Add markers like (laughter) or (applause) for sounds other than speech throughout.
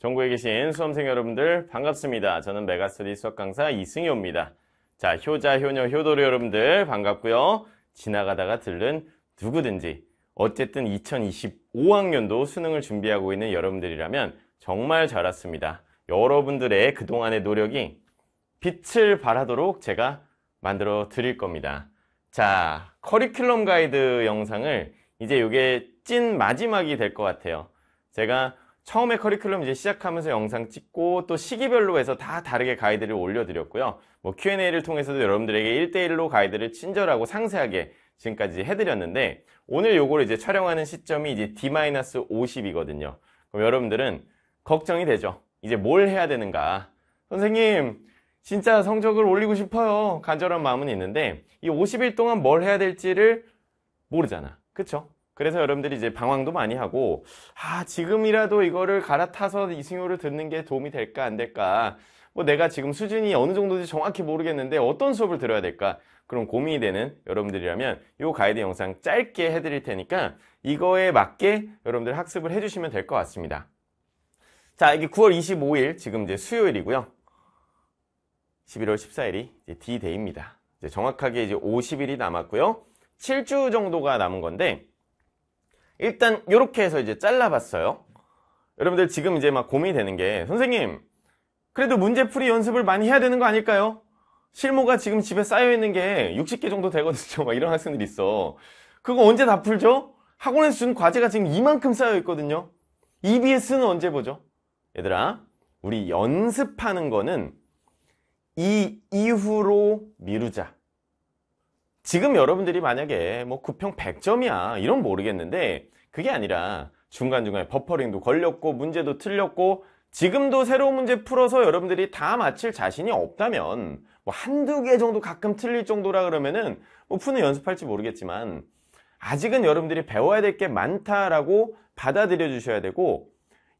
전국에 계신 수험생 여러분들 반갑습니다. 저는 메가스리 수학 강사 이승효입니다. 자, 효자, 효녀, 효도로 여러분들 반갑고요. 지나가다가 들른 누구든지 어쨌든 2025학년도 수능을 준비하고 있는 여러분들이라면 정말 잘 왔습니다. 여러분들의 그동안의 노력이 빛을 발하도록 제가 만들어 드릴 겁니다. 자, 커리큘럼 가이드 영상을 이제 이게 찐 마지막이 될 것 같아요. 제가 처음에 커리큘럼 이제 시작하면서 영상 찍고 또 시기별로 해서 다 다르게 가이드를 올려드렸고요. 뭐 Q&A를 통해서도 여러분들에게 1대1로 가이드를 친절하고 상세하게 지금까지 해드렸는데 오늘 요거를 이제 촬영하는 시점이 이제 D-50이거든요. 그럼 여러분들은 걱정이 되죠. 이제 뭘 해야 되는가. 선생님, 진짜 성적을 올리고 싶어요. 간절한 마음은 있는데 이 50일 동안 뭘 해야 될지를 모르잖아. 그쵸? 그래서 여러분들이 이제 방황도 많이 하고 아 지금이라도 이거를 갈아타서 이승효를 듣는 게 도움이 될까 안 될까 뭐 내가 지금 수준이 어느 정도인지 정확히 모르겠는데 어떤 수업을 들어야 될까 그런 고민이 되는 여러분들이라면 이 가이드 영상 짧게 해드릴 테니까 이거에 맞게 여러분들 학습을 해주시면 될 것 같습니다 자 이게 9월 25일 지금 이제 수요일이고요 11월 14일이 이제 D-Day입니다 이제 정확하게 이제 50일이 남았고요 7주 정도가 남은 건데 일단 이렇게 해서 이제 잘라봤어요. 여러분들 지금 이제 막 고민이 되는 게 선생님 그래도 문제풀이 연습을 많이 해야 되는 거 아닐까요? 실무가 지금 집에 쌓여있는 게 60개 정도 되거든요. (laughs) 막 이런 학생들이 있어. 그거 언제 다 풀죠? 학원에서 준 과제가 지금 이만큼 쌓여있거든요. EBS는 언제 보죠? 얘들아, 우리 연습하는 거는 이 이후로 미루자. 지금 여러분들이 만약에 뭐 구평 100점이야 이런 모르겠는데 그게 아니라 중간중간에 버퍼링도 걸렸고 문제도 틀렸고 지금도 새로운 문제 풀어서 여러분들이 다 맞힐 자신이 없다면 뭐 한두 개 정도 가끔 틀릴 정도라 그러면은 뭐 푸는 연습할지 모르겠지만 아직은 여러분들이 배워야 될 게 많다라고 받아들여 주셔야 되고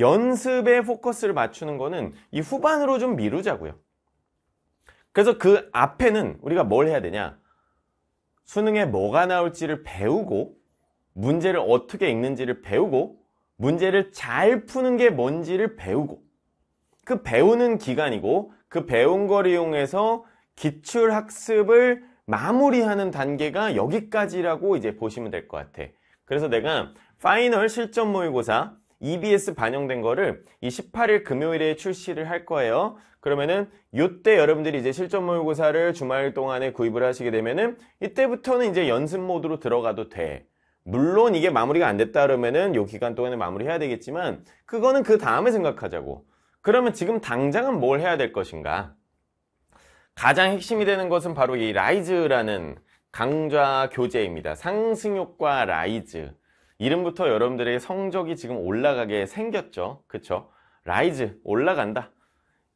연습에 포커스를 맞추는 거는 이 후반으로 좀 미루자고요. 그래서 그 앞에는 우리가 뭘 해야 되냐? 수능에 뭐가 나올지를 배우고 문제를 어떻게 읽는지를 배우고 문제를 잘 푸는 게 뭔지를 배우고 그 배우는 기간이고 그 배운 걸 이용해서 기출학습을 마무리하는 단계가 여기까지라고 이제 보시면 될 것 같아 그래서 내가 파이널 실전 모의고사 EBS 반영된 거를 이 18일 금요일에 출시를 할 거예요 그러면은 요때 여러분들이 이제 실전 모의고사를 주말 동안에 구입을 하시게 되면은 이때부터는 이제 연습 모드로 들어가도 돼. 물론 이게 마무리가 안 됐다 그러면은 요 기간 동안에 마무리해야 되겠지만 그거는 그 다음에 생각하자고. 그러면 지금 당장은 뭘 해야 될 것인가? 가장 핵심이 되는 것은 바로 이 라이즈라는 강좌 교재입니다. 상승효과 라이즈. 이름부터 여러분들의 성적이 지금 올라가게 생겼죠. 그쵸? 라이즈 올라간다.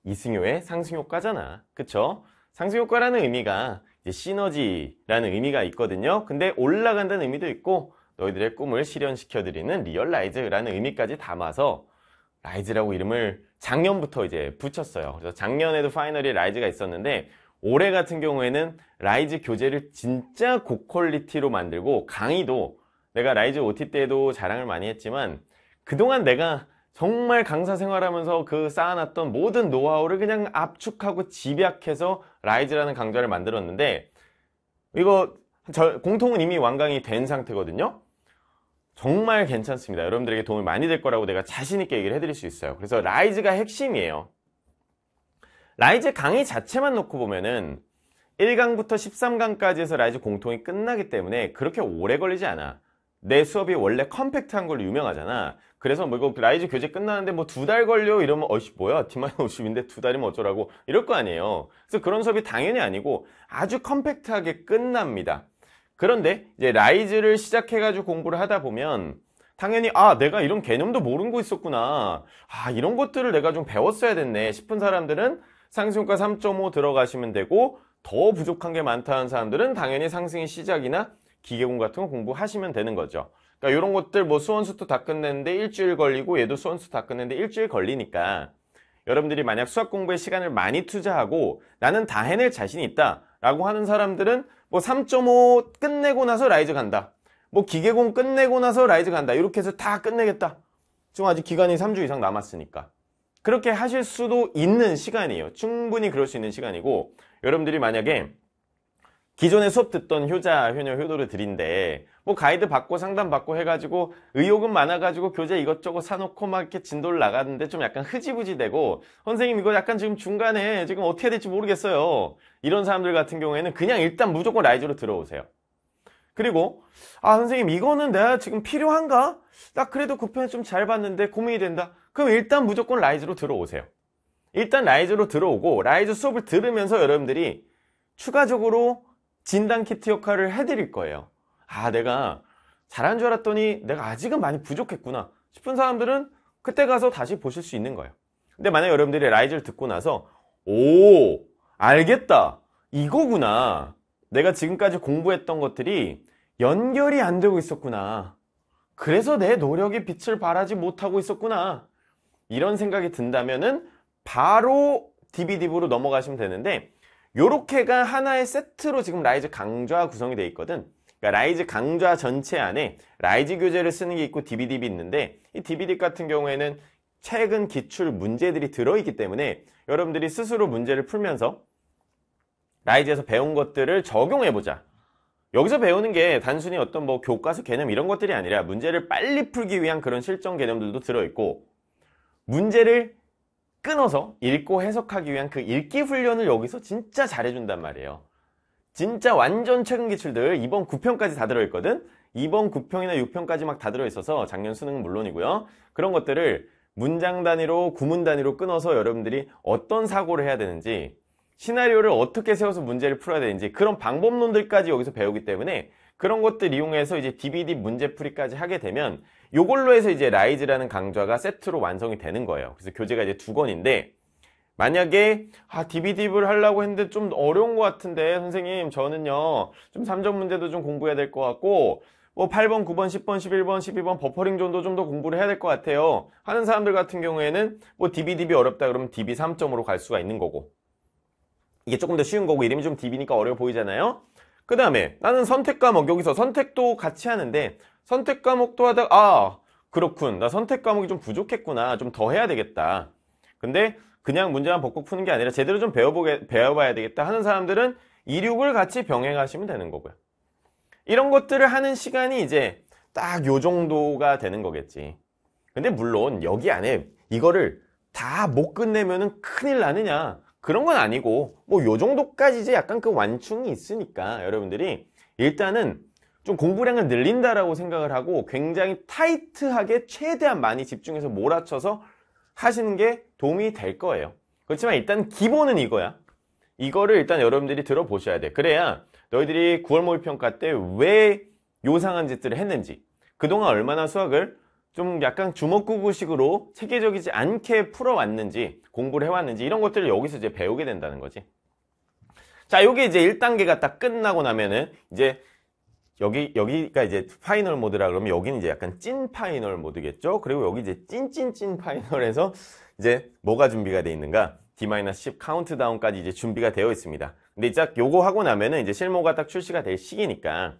이승효의 상승효과잖아. 그쵸? 상승효과라는 의미가 시너지라는 의미가 있거든요. 근데 올라간다는 의미도 있고 너희들의 꿈을 실현시켜드리는 리얼라이즈라는 의미까지 담아서 라이즈라고 이름을 작년부터 이제 붙였어요. 그래서 작년에도 파이널이 라이즈가 있었는데 올해 같은 경우에는 라이즈 교재를 진짜 고퀄리티로 만들고 강의도 내가 라이즈 OT 때도 자랑을 많이 했지만 그동안 내가 정말 강사 생활하면서 그 쌓아놨던 모든 노하우를 그냥 압축하고 집약해서 라이즈라는 강좌를 만들었는데 이거 공통은 이미 완강이 된 상태거든요 정말 괜찮습니다 여러분들에게 도움이 많이 될 거라고 내가 자신있게 얘기를 해드릴 수 있어요 그래서 라이즈가 핵심이에요 라이즈 강의 자체만 놓고 보면은 1강부터 13강까지 해서 라이즈 공통이 끝나기 때문에 그렇게 오래 걸리지 않아 내 수업이 원래 컴팩트한 걸로 유명하잖아 그래서 뭐 이거 라이즈 교재 끝나는데 뭐 두 달 걸려 이러면 어이씨 뭐야 디마이 50인데 (laughs) 두 달이면 어쩌라고 이럴 거 아니에요 그래서 그런 수업이 당연히 아니고 아주 컴팩트하게 끝납니다 그런데 이제 라이즈를 시작해 가지고 공부를 하다 보면 당연히 아 내가 이런 개념도 모르고 있었구나 아 이런 것들을 내가 좀 배웠어야 됐네 싶은 사람들은 상승과3.5 들어가시면 되고 더 부족한 게 많다는 사람들은 당연히 상승의 시작이나 기계공 같은 거 공부하시면 되는 거죠. 그러니까 이런 것들 뭐 수원수도 다 끝냈는데 일주일 걸리고 얘도 수원수 다 끝냈는데 일주일 걸리니까 여러분들이 만약 수학 공부에 시간을 많이 투자하고 나는 다 해낼 자신이 있다 라고 하는 사람들은 뭐 3.5 끝내고 나서 라이즈 간다 뭐 기계공 끝내고 나서 라이즈 간다 이렇게 해서 다 끝내겠다 지금 아직 기간이 3주 이상 남았으니까 그렇게 하실 수도 있는 시간이에요 충분히 그럴 수 있는 시간이고 여러분들이 만약에 기존에 수업 듣던 효자, 효녀, 효도를 드린데 뭐 가이드 받고 상담 받고 해가지고 의욕은 많아가지고 교재 이것저것 사놓고 막 이렇게 진도를 나갔는데 좀 약간 흐지부지 되고 선생님 이거 약간 지금 중간에 지금 어떻게 해야 될지 모르겠어요 이런 사람들 같은 경우에는 그냥 일단 무조건 라이즈로 들어오세요 그리고 아 선생님 이거는 내가 지금 필요한가? 딱 그래도 그편에좀잘 봤는데 고민이 된다 그럼 일단 무조건 라이즈로 들어오세요 일단 라이즈로 들어오고 라이즈 수업을 들으면서 여러분들이 추가적으로 진단 키트 역할을 해드릴 거예요. 아, 내가 잘한 줄 알았더니 내가 아직은 많이 부족했구나 싶은 사람들은 그때 가서 다시 보실 수 있는 거예요. 근데 만약 여러분들이 라이즈를 듣고 나서 오, 알겠다. 이거구나. 내가 지금까지 공부했던 것들이 연결이 안 되고 있었구나. 그래서 내 노력이 빛을 발하지 못하고 있었구나. 이런 생각이 든다면은 바로 d 비 d 브로 넘어가시면 되는데 요렇게가 하나의 세트로 지금 라이즈 강좌 구성이 돼 있거든. 그러니까 라이즈 강좌 전체 안에 라이즈 교재를 쓰는 게 있고 DBDB 있는데 이 DVD 같은 경우에는 최근 기출 문제들이 들어있기 때문에 여러분들이 스스로 문제를 풀면서 라이즈에서 배운 것들을 적용해보자. 여기서 배우는 게 단순히 어떤 뭐 교과서 개념 이런 것들이 아니라 문제를 빨리 풀기 위한 그런 실전 개념들도 들어있고 문제를 끊어서 읽고 해석하기 위한 그 읽기 훈련을 여기서 진짜 잘해준단 말이에요. 진짜 완전 최근 기출들 이번 9편까지 다 들어있거든? 이번 9평이나 6평까지 막 다 들어있어서 작년 수능은 물론이고요. 그런 것들을 문장 단위로 구문 단위로 끊어서 여러분들이 어떤 사고를 해야 되는지 시나리오를 어떻게 세워서 문제를 풀어야 되는지 그런 방법론들까지 여기서 배우기 때문에 그런 것들 이용해서 이제 DVD 문제풀이까지 하게 되면 요걸로 해서 이제 라이즈라는 강좌가 세트로 완성이 되는 거예요. 그래서 교재가 이제 두 권인데 만약에 아 d 디비딥을 하려고 했는데 좀 어려운 것 같은데 선생님 저는요 좀 3점 문제도 좀 공부해야 될 것 같고 뭐 8번, 9번, 10번, 11번, 12번 버퍼링 존도 좀 더 공부를 해야 될 것 같아요 하는 사람들 같은 경우에는 뭐 DBDB 어렵다 그러면 DB 3점으로 갈 수가 있는 거고 이게 조금 더 쉬운 거고 이름이 좀 DB니까 어려워 보이잖아요 그 다음에 나는 선택과목 뭐 여기서 선택도 같이 하는데 선택 과목도 하다가 아 그렇군 나 선택 과목이 좀 부족했구나 좀 더 해야 되겠다 근데 그냥 문제만 벗고 푸는 게 아니라 제대로 좀 배워보게, 배워봐야 되겠다 하는 사람들은 이륙을 같이 병행하시면 되는 거고요 이런 것들을 하는 시간이 이제 딱 요 정도가 되는 거겠지 근데 물론 여기 안에 이거를 다 못 끝내면 큰일 나느냐 그런 건 아니고 뭐 요 정도까지 이제 약간 그 완충이 있으니까 여러분들이 일단은 좀 공부량을 늘린다라고 생각을 하고 굉장히 타이트하게 최대한 많이 집중해서 몰아쳐서 하시는 게 도움이 될 거예요. 그렇지만 일단 기본은 이거야. 이거를 일단 여러분들이 들어보셔야 돼. 그래야 너희들이 9월 모의평가 때 왜 요상한 짓들을 했는지 그동안 얼마나 수학을 좀 약간 주먹구구식으로 체계적이지 않게 풀어왔는지 공부를 해왔는지 이런 것들을 여기서 이제 배우게 된다는 거지. 자, 이게 이제 1단계가 딱 끝나고 나면은 이제 여기 여기가 이제 파이널 모드라 그러면 여기는 이제 약간 찐 파이널 모드겠죠. 그리고 여기 이제 찐찐 찐 파이널에서 이제 뭐가 준비가 돼 있는가? D-10 카운트다운까지 이제 준비가 되어 있습니다. 근데 이딱 요거 하고 나면은 이제 실모가 딱 출시가 될 시기니까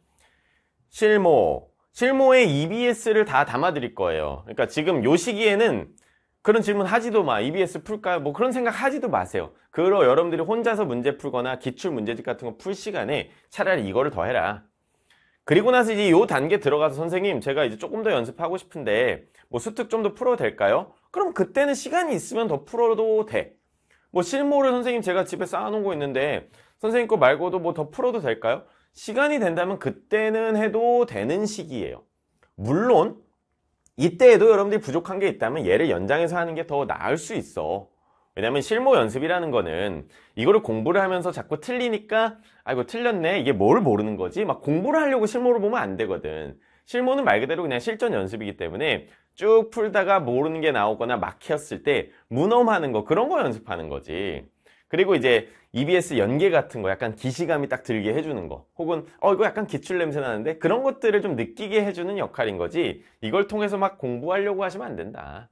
실모 실모에 EBS를 다 담아 드릴 거예요. 그러니까 지금 요 시기에는 그런 질문 하지도 마. EBS 풀까요? 뭐 그런 생각 하지도 마세요. 그러 여러분들이 혼자서 문제 풀거나 기출 문제집 같은 거 풀 시간에 차라리 이거를 더 해라. 그리고 나서 이제 요 단계 들어가서 선생님 제가 이제 조금 더 연습하고 싶은데 뭐 수특 좀 더 풀어도 될까요? 그럼 그때는 시간이 있으면 더 풀어도 돼. 뭐 실모를 선생님 제가 집에 쌓아놓은 거 있는데 선생님 거 말고도 뭐 더 풀어도 될까요? 시간이 된다면 그때는 해도 되는 시기예요. 물론 이때에도 여러분들이 부족한 게 있다면 얘를 연장해서 하는 게 더 나을 수 있어. 왜냐면 실무 연습이라는 거는 이거를 공부를 하면서 자꾸 틀리니까 아이고 틀렸네 이게 뭘 모르는 거지 막 공부를 하려고 실무를 보면 안 되거든 실무는 말 그대로 그냥 실전 연습이기 때문에 쭉 풀다가 모르는 게 나오거나 막혔을 때 문엄하는 거 그런 거 연습하는 거지 그리고 이제 EBS 연계 같은 거 약간 기시감이 딱 들게 해주는 거 혹은 어 이거 약간 기출 냄새 나는데 그런 것들을 좀 느끼게 해주는 역할인 거지 이걸 통해서 막 공부하려고 하시면 안 된다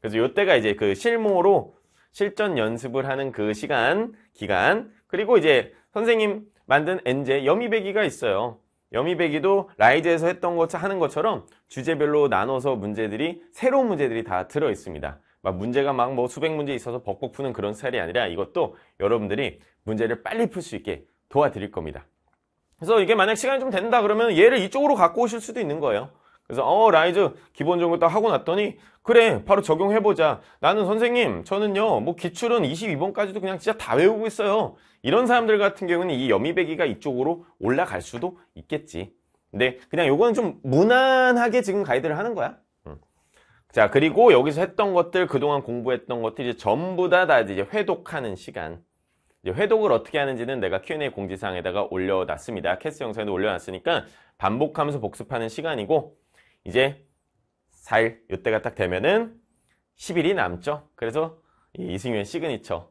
그래서 이때가 이제 그 실무로 실전 연습을 하는 그 시간, 기간 그리고 이제 선생님 만든 엔제 여미배기가 있어요. 여미배기도 라이즈에서 했던 것 하는 것처럼 주제별로 나눠서 문제들이 새로운 문제들이 다 들어 있습니다. 막 문제가 막 뭐 수백 문제 있어서 벅벅 푸는 그런 스타일이 아니라 이것도 여러분들이 문제를 빨리 풀 수 있게 도와드릴 겁니다. 그래서 이게 만약 시간이 좀 된다 그러면 얘를 이쪽으로 갖고 오실 수도 있는 거예요. 그래서 어 라이즈 기본적으로 딱 하고 났더니 그래 바로 적용해보자 나는 선생님 저는요 뭐 기출은 22번까지도 그냥 진짜 다 외우고 있어요 이런 사람들 같은 경우는 이 여미배기가 이쪽으로 올라갈 수도 있겠지 근데 그냥 요거는 좀 무난하게 지금 가이드를 하는 거야 음. 자 그리고 여기서 했던 것들 그동안 공부했던 것들 이제 전부 다 다 이제 회독하는 시간 이제 회독을 어떻게 하는지는 내가 Q&A 공지사항에다가 올려놨습니다 캐스 영상에도 올려놨으니까 반복하면서 복습하는 시간이고 이제 4일 이때가 딱 되면은 10일이 남죠. 그래서 이승윤 시그니처.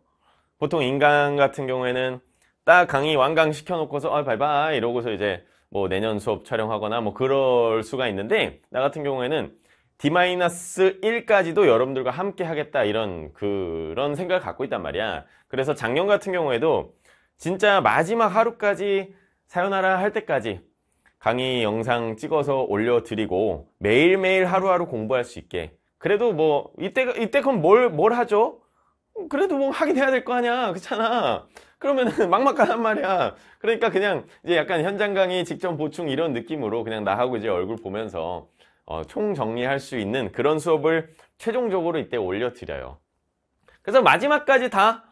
보통 인간 같은 경우에는 딱 강의 완강 시켜놓고서 아, 바이바이 이러고서 이제 뭐 내년 수업 촬영하거나 뭐 그럴 수가 있는데 나 같은 경우에는 D-1까지도 여러분들과 함께 하겠다 이런 그런 생각을 갖고 있단 말이야. 그래서 작년 같은 경우에도 진짜 마지막 하루까지 사요나라 할 때까지 강의 영상 찍어서 올려드리고 매일매일 하루하루 공부할 수 있게 그래도 뭐 이때 이때 그뭘뭘 하죠? 그래도 뭐 하긴 해야 될 거 아니야 그렇잖아 그러면 (laughs) 막막하단 말이야 그러니까 그냥 이제 약간 현장 강의 직전 보충 이런 느낌으로 그냥 나하고 이제 얼굴 보면서 어, 총 정리할 수 있는 그런 수업을 최종적으로 이때 올려드려요 그래서 마지막까지 다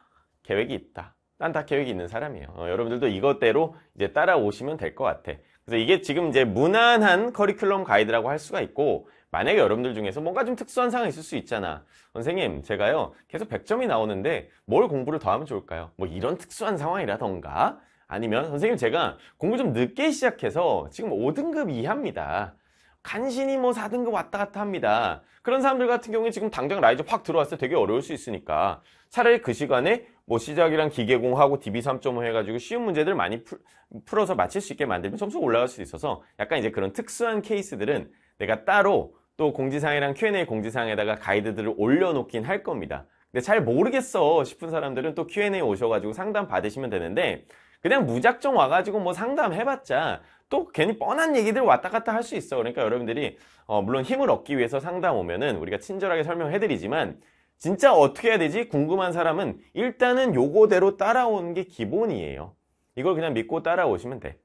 계획이 있다 난 다 계획이 있는 사람이에요 어, 여러분들도 이것대로 이제 따라오시면 될 것 같아 그래서 이게 지금 이제 무난한 커리큘럼 가이드라고 할 수가 있고 만약에 여러분들 중에서 뭔가 좀 특수한 상황이 있을 수 있잖아 선생님 제가요 계속 100점이 나오는데 뭘 공부를 더 하면 좋을까요? 뭐 이런 특수한 상황이라던가 아니면 선생님 제가 공부 좀 늦게 시작해서 지금 5등급 이하입니다 간신히 뭐 4등급 왔다 갔다 합니다 그런 사람들 같은 경우에 지금 당장 라이즈 확 들어왔을 때 되게 어려울 수 있으니까 차라리 그 시간에 뭐 시작이랑 기계공하고 DB 3.5 해가지고 쉬운 문제들 많이 풀, 풀어서 맞힐 수 있게 만들면 점수 올라갈 수 있어서 약간 이제 그런 특수한 케이스들은 내가 따로 또 공지사항이랑 Q&A 공지사항에다가 가이드들을 올려놓긴 할 겁니다. 근데 잘 모르겠어 싶은 사람들은 또 Q&A 오셔가지고 상담 받으시면 되는데 그냥 무작정 와가지고 뭐 상담해봤자 또 괜히 뻔한 얘기들 왔다 갔다 할 수 있어. 그러니까 여러분들이 어 물론 힘을 얻기 위해서 상담 오면은 우리가 친절하게 설명해드리지만 진짜 어떻게 해야 되지? 궁금한 사람은 일단은 요거대로 따라오는 게 기본이에요. 이걸 그냥 믿고 따라오시면 돼.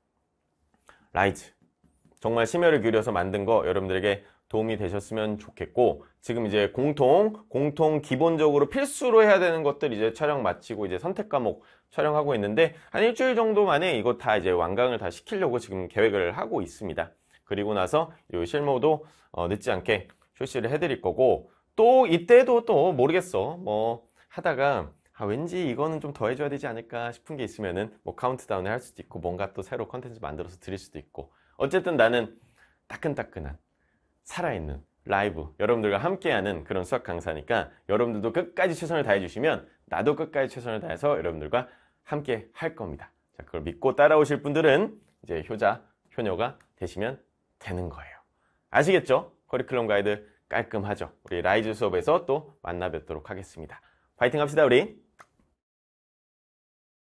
라이즈. 정말 심혈을 기울여서 만든 거 여러분들에게 도움이 되셨으면 좋겠고 지금 이제 공통, 공통 기본적으로 필수로 해야 되는 것들 이제 촬영 마치고 이제 선택 과목 촬영하고 있는데 한 일주일 정도 만에 이거 다 이제 완강을 다 시키려고 지금 계획을 하고 있습니다. 그리고 나서 이 실무도 어, 늦지 않게 출시를 해드릴 거고 또 이때도 또 모르겠어 뭐 하다가 아, 왠지 이거는 좀 더 해줘야 되지 않을까 싶은 게 있으면은 뭐 카운트다운을 할 수도 있고 뭔가 또 새로 컨텐츠 만들어서 드릴 수도 있고 어쨌든 나는 따끈따끈한 살아있는 라이브 여러분들과 함께하는 그런 수학 강사니까 여러분들도 끝까지 최선을 다해 주시면 나도 끝까지 최선을 다해서 여러분들과 함께 할 겁니다 자 그걸 믿고 따라오실 분들은 이제 효자 효녀가 되시면 되는 거예요 아시겠죠? 커리큘럼 가이드 깔끔하죠. 우리 라이즈 수업에서 또 만나 뵙도록 하겠습니다. 파이팅 합시다, 우리!